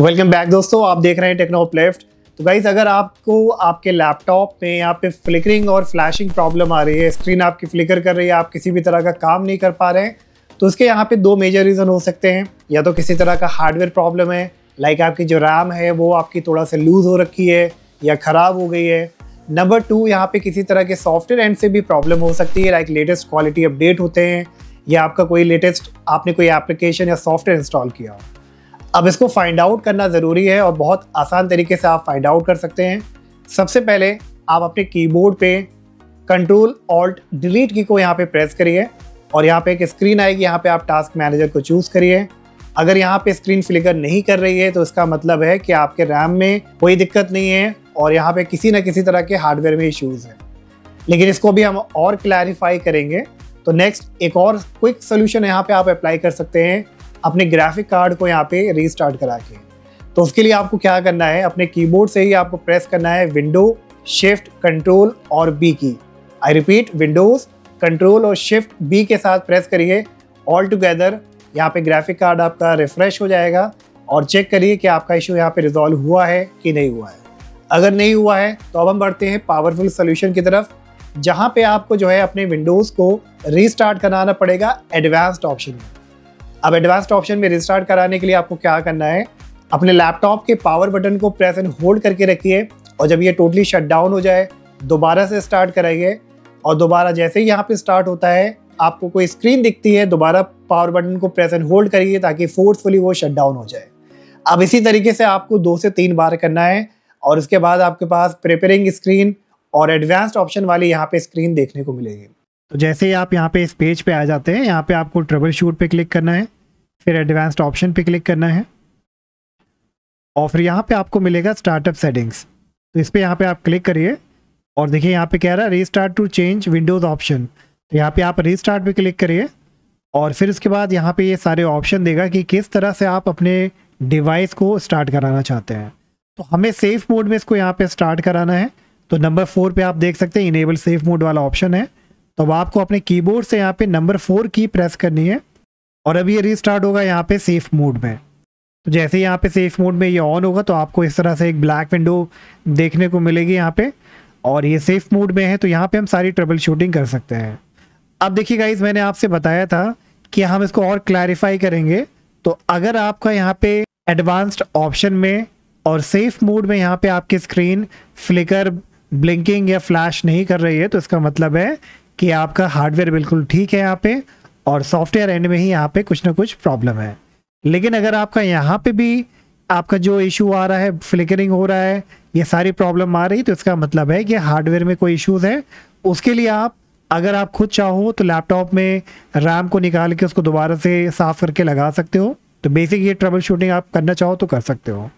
welcome back दोस्तों आप देख रहे हैं टेक्नो अपलिफ्ट तो गाइज अगर आपको आपके लैपटॉप में यहाँ पे फ्लिकरिंग और फ्लैशिंग प्रॉब्लम आ रही है स्क्रीन आपकी फ्लिकर कर रही है आप किसी भी तरह का काम नहीं कर पा रहे हैं तो उसके यहाँ पे दो मेजर रीज़न हो सकते हैं या तो किसी तरह का हार्डवेयर प्रॉब्लम है लाइक आपकी जो रैम है वो आपकी थोड़ा सा लूज़ हो रखी है या ख़राब हो गई है नंबर टू यहाँ पे किसी तरह के सॉफ्टवेयर एंड से भी प्रॉब्लम हो सकती है लाइक लेटेस्ट क्वालिटी अपडेट होते हैं या आपका कोई लेटेस्ट आपने कोई एप्लीकेशन या सॉफ्टवेयर इंस्टॉल किया हो अब इसको फाइंड आउट करना ज़रूरी है और बहुत आसान तरीके से आप फाइंड आउट कर सकते हैं सबसे पहले आप अपने कीबोर्ड पे कंट्रोल ऑल्ट डिलीट की को यहाँ पे प्रेस करिए और यहाँ पे एक स्क्रीन आएगी यहाँ पे आप टास्क मैनेजर को चूज़ करिए अगर यहाँ पे स्क्रीन फ्लिकर नहीं कर रही है तो इसका मतलब है कि आपके रैम में कोई दिक्कत नहीं है और यहाँ पे किसी ना किसी तरह के हार्डवेयर में इशूज़ हैं लेकिन इसको भी हम और क्लैरिफाई करेंगे तो नेक्स्ट एक और क्विक सोल्यूशन यहाँ पर आप अप्लाई कर सकते हैं अपने ग्राफिक कार्ड को यहाँ पे रीस्टार्ट करा के तो उसके लिए आपको क्या करना है अपने कीबोर्ड से ही आपको प्रेस करना है विंडो शिफ्ट कंट्रोल और B key I repeat Windows control और शिफ्ट बी के साथ प्रेस करिए ऑल टुगेदर यहाँ पे ग्राफिक कार्ड आपका रिफ्रेश हो जाएगा और चेक करिए कि आपका इशू यहाँ पे रिजॉल्व हुआ है कि नहीं हुआ है अगर नहीं हुआ है तो अब हम बढ़ते हैं पावरफुल सोल्यूशन की तरफ जहाँ पे आपको जो है अपने विंडोज़ को रीस्टार्ट कराना पड़ेगा एडवांस्ड ऑप्शन में अब एडवांस्ड ऑप्शन में रिस्टार्ट कराने के लिए आपको क्या करना है अपने लैपटॉप के पावर बटन को प्रेस एंड होल्ड करके रखिए और जब ये टोटली शट डाउन हो जाए दोबारा से स्टार्ट कराइए और दोबारा जैसे ही यहाँ पे स्टार्ट होता है आपको कोई स्क्रीन दिखती है दोबारा पावर बटन को प्रेस एंड होल्ड करिए ताकि फोर्सफुली वो शट डाउन हो जाए अब इसी तरीके से आपको दो से तीन बार करना है और उसके बाद आपके पास प्रिपेयरिंग स्क्रीन और एडवांस्ड ऑप्शन वाली यहाँ पे स्क्रीन देखने को मिलेगी तो जैसे ही आप यहाँ पे इस पेज पे आ जाते हैं यहाँ पे आपको ट्रबल शूट पर क्लिक करना है फिर एडवांस्ड ऑप्शन पे क्लिक करना है और फिर यहाँ पे आपको मिलेगा स्टार्टअप सेटिंग्स तो इस पर यहाँ पे आप क्लिक करिए और देखिए यहाँ पे कह रहा है restart to change Windows option तो यहाँ पे आप रीस्टार्ट पे क्लिक करिए और फिर उसके बाद यहाँ पे ये सारे ऑप्शन देगा कि किस तरह से आप अपने डिवाइस को स्टार्ट कराना चाहते हैं तो हमें सेफ मोड में इसको यहाँ पे स्टार्ट कराना है तो नंबर फोर पे आप देख सकते हैं इनेबल सेफ मोड वाला ऑप्शन है तो अब आपको अपने कीबोर्ड से यहाँ पे नंबर फोर की प्रेस करनी है और अब ये रीस्टार्ट होगा यहाँ पे सेफ मोड में तो जैसे ही यहाँ पे सेफ मोड में ये ऑन होगा तो आपको इस तरह से एक ब्लैक विंडो देखने को मिलेगी यहाँ पे और ये सेफ मोड में है तो यहाँ पे हम सारी ट्रबल शूटिंग कर सकते हैं अब देखिए गाइज मैंने आपसे बताया था कि हम इसको और क्लैरिफाई करेंगे तो अगर आपका यहाँ पे एडवांस्ड ऑप्शन में और सेफ मोड में यहाँ पे आपकी स्क्रीन फ्लिकर ब्लिंकिंग या फ्लैश नहीं कर रही है तो इसका मतलब है कि आपका हार्डवेयर बिल्कुल ठीक है यहाँ पे और सॉफ्टवेयर एंड में ही यहाँ पे कुछ ना कुछ प्रॉब्लम है लेकिन अगर आपका यहाँ पे भी आपका जो इशू आ रहा है फ्लिकरिंग हो रहा है ये सारी प्रॉब्लम आ रही तो इसका मतलब है कि हार्डवेयर में कोई इशूज़ है उसके लिए आप अगर आप खुद चाहो तो लैपटॉप में रैम को निकाल के उसको दोबारा से साफ़ करके लगा सकते हो तो बेसिक ये ट्रबल शूटिंग आप करना चाहो तो कर सकते हो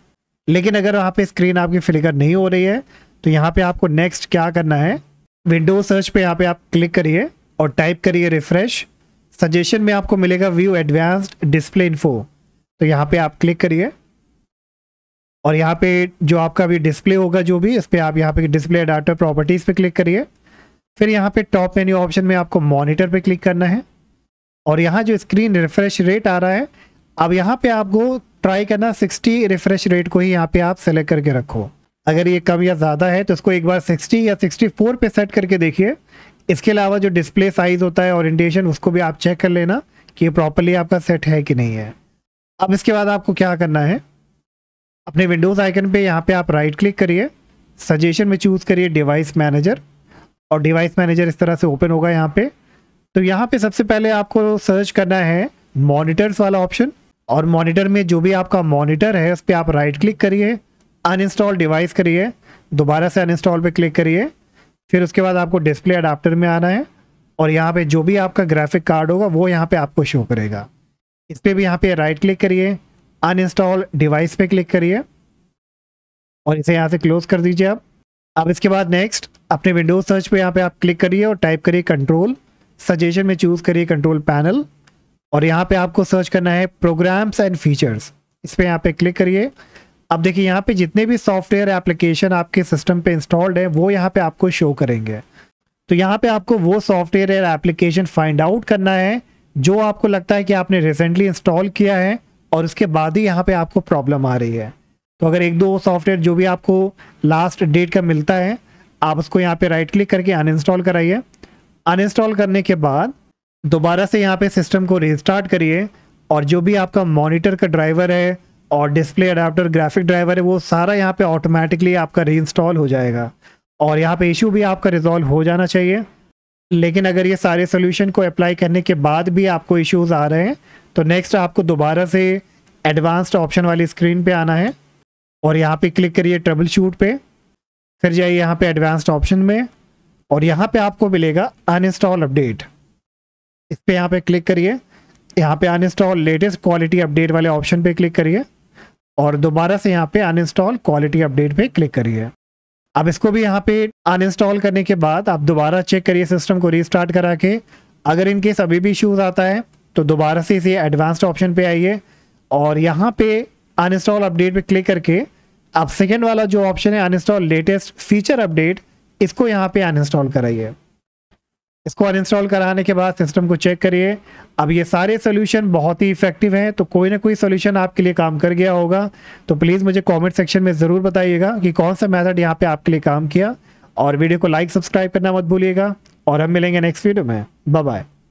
लेकिन अगर वहाँ पे स्क्रीन आपकी फ्लिकर नहीं हो रही है तो यहाँ पे आपको नेक्स्ट क्या करना है विंडो सर्च पे यहाँ पे आप क्लिक करिए और टाइप करिए रिफ्रेश सजेशन में आपको मिलेगा व्यू एडवांस्ड डिस्प्ले इन्फो तो यहाँ पे आप क्लिक करिए और यहाँ पे जो आपका भी डिस्प्ले होगा जो भी इस पर आप यहाँ पे डिस्प्ले अडाप्टर प्रॉपर्टीज़ पे क्लिक करिए फिर यहाँ पे टॉप मेन्यू ऑप्शन में आपको मॉनिटर पे क्लिक करना है और यहाँ जो स्क्रीन रिफ्रेश रेट आ रहा है अब यहाँ पे आपको ट्राई करना 60 रिफ्रेश रेट को ही यहाँ पे आप सेलेक्ट करके रखो अगर ये कम या ज़्यादा है तो इसको एक बार 60 या 64 पे सेट करके देखिए इसके अलावा जो डिस्प्ले साइज़ होता है ओरिएंटेशन उसको भी आप चेक कर लेना कि ये प्रॉपरली आपका सेट है कि नहीं है अब इसके बाद आपको क्या करना है अपने विंडोज़ आइकन पे यहाँ पे आप राइट क्लिक करिए सजेशन में चूज़ करिए डिवाइस मैनेजर और डिवाइस मैनेजर इस तरह से ओपन होगा यहाँ पर तो यहाँ पर सबसे पहले आपको सर्च करना है मोनिटर्स वाला ऑप्शन और मॉनिटर में जो भी आपका मॉनिटर है उस पर आप राइट क्लिक करिए अनइंस्टॉल डिवाइस करिए दोबारा से अनइंस्टॉल पे क्लिक करिए फिर उसके बाद आपको डिस्प्ले अडाप्टर में आना है और यहाँ पे जो भी आपका ग्राफिक कार्ड होगा वो यहाँ पे आपको शो करेगा इस पर भी यहाँ पे राइट क्लिक करिए अनइंस्टॉल डिवाइस पे क्लिक करिए और इसे यहाँ से क्लोज कर दीजिए आप अब इसके बाद नेक्स्ट अपने विंडोज सर्च पर यहाँ पर आप क्लिक करिए और टाइप करिए कंट्रोल सजेशन में चूज़ करिए कंट्रोल पैनल और यहाँ पे आपको सर्च करना है प्रोग्राम्स एंड फीचर्स इस पर यहाँ पे क्लिक करिए अब देखिए यहाँ पे जितने भी सॉफ्टवेयर एप्लीकेशन आपके सिस्टम पे इंस्टॉल्ड है वो यहाँ पे आपको शो करेंगे तो यहाँ पे आपको वो सॉफ्टवेयर एप्लीकेशन फाइंड आउट करना है जो आपको लगता है कि आपने रिसेंटली इंस्टॉल किया है और उसके बाद ही यहाँ पे आपको प्रॉब्लम आ रही है तो अगर एक दो सॉफ्टवेयर जो भी आपको लास्ट डेट का मिलता है आप उसको यहाँ पे राइट क्लिक करके अनइंस्टॉल कराइए अनइंस्टॉल करने के बाद दोबारा से यहाँ पे सिस्टम को रिस्टार्ट करिए और जो भी आपका मॉनिटर का ड्राइवर है और डिस्प्ले अडाप्टर ग्राफिक ड्राइवर है वो सारा यहाँ पे ऑटोमेटिकली आपका रीइंस्टॉल हो जाएगा और यहाँ पे इशू भी आपका रिजॉल्व हो जाना चाहिए लेकिन अगर ये सारे सोल्यूशन को अप्लाई करने के बाद भी आपको इश्यूज आ रहे हैं तो नेक्स्ट आपको दोबारा से एडवांस्ड ऑप्शन वाली स्क्रीन पर आना है और यहाँ पर क्लिक करिए ट्रबल शूट पे फिर जाइए यहाँ पर एडवांस्ड ऑप्शन में और यहाँ पे आपको मिलेगा अनइंस्टॉल अपडेट इस पर यहाँ पे क्लिक करिए यहाँ पे अनइंस्टॉल लेटेस्ट क्वालिटी अपडेट वाले ऑप्शन पे क्लिक करिए और दोबारा से यहाँ पे अनइंस्टॉल क्वालिटी अपडेट पे क्लिक करिए अब इसको भी यहाँ पे अनइंस्टॉल करने के बाद आप दोबारा चेक करिए सिस्टम को रिस्टार्ट करा के अगर इनकेस अभी भी इशूज़ आता है तो दोबारा से इसे एडवांस्ड ऑप्शन पे आइए और यहाँ पे अनइंस्टॉल अपडेट पे क्लिक करके आप सेकेंड वाला जो ऑप्शन है अनइंस्टॉल लेटेस्ट फीचर अपडेट इसको यहाँ पे अनइंस्टॉल कराइए इसको अनइंस्टॉल कराने के बाद सिस्टम को चेक करिए अब ये सारे सोल्यूशन बहुत ही इफेक्टिव हैं तो कोई ना कोई सोल्यूशन आपके लिए काम कर गया होगा तो प्लीज़ मुझे कमेंट सेक्शन में ज़रूर बताइएगा कि कौन सा मेथड यहाँ पे आपके लिए काम किया और वीडियो को लाइक सब्सक्राइब करना मत भूलिएगा और हम मिलेंगे नेक्स्ट वीडियो में बाय